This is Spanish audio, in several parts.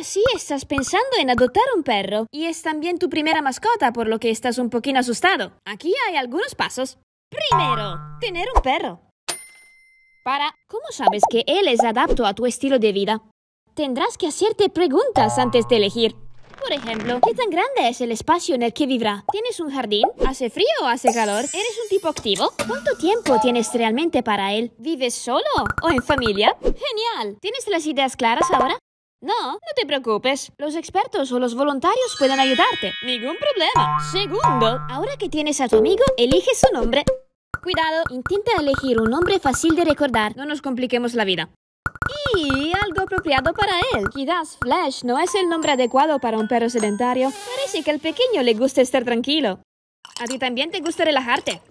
así estás pensando en adoptar un perro y es también tu primera mascota, por lo que estás un poquito asustado. Aquí hay algunos pasos. Primero, tener un perro. Para, ¿cómo sabes que él es adapto a tu estilo de vida? Tendrás que hacerte preguntas antes de elegir. Por ejemplo, ¿qué tan grande es el espacio en el que vivrá? ¿Tienes un jardín? ¿Hace frío o hace calor? ¿Eres un tipo activo? ¿Cuánto tiempo tienes realmente para él? ¿Vives solo o en familia? ¡Genial! ¿Tienes las ideas claras ahora? No, no te preocupes. Los expertos o los voluntarios pueden ayudarte. Ningún problema. Segundo, ahora que tienes a tu amigo, elige su nombre. Cuidado, intenta elegir un nombre fácil de recordar. No nos compliquemos la vida. Y algo apropiado para él. Quizás Flash no es el nombre adecuado para un perro sedentario. Parece que al pequeño le gusta estar tranquilo. A ti también te gusta relajarte.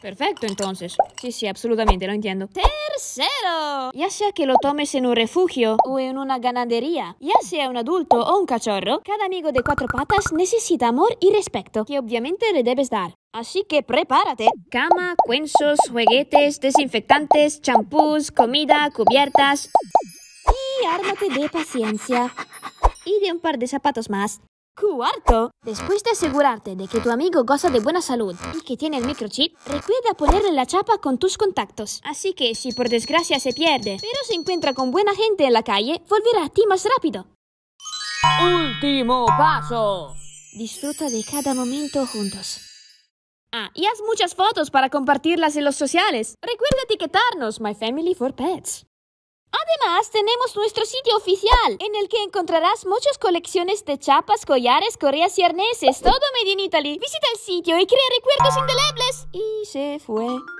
Perfecto, entonces. Sí, sí, absolutamente, lo entiendo. Tercero, ya sea que lo tomes en un refugio o en una ganadería, ya sea un adulto o un cachorro, cada amigo de cuatro patas necesita amor y respeto, que obviamente le debes dar. Así que prepárate. Cama, cuensos juguetes, desinfectantes, champús, comida, cubiertas. Y ármate de paciencia. Y de un par de zapatos más. Cuarto, después de asegurarte de que tu amigo goza de buena salud y que tiene el microchip, recuerda ponerle la chapa con tus contactos. Así que si por desgracia se pierde, pero se encuentra con buena gente en la calle, volverá a ti más rápido. Último paso. Disfruta de cada momento juntos. Ah, y haz muchas fotos para compartirlas en los sociales. Recuerda etiquetarnos, My Family for Pets. Además, tenemos nuestro sitio oficial, en el que encontrarás muchas colecciones de chapas, collares, correas y arneses, todo made in Italy. Visita el sitio y crea recuerdos indelebles. Y se fue.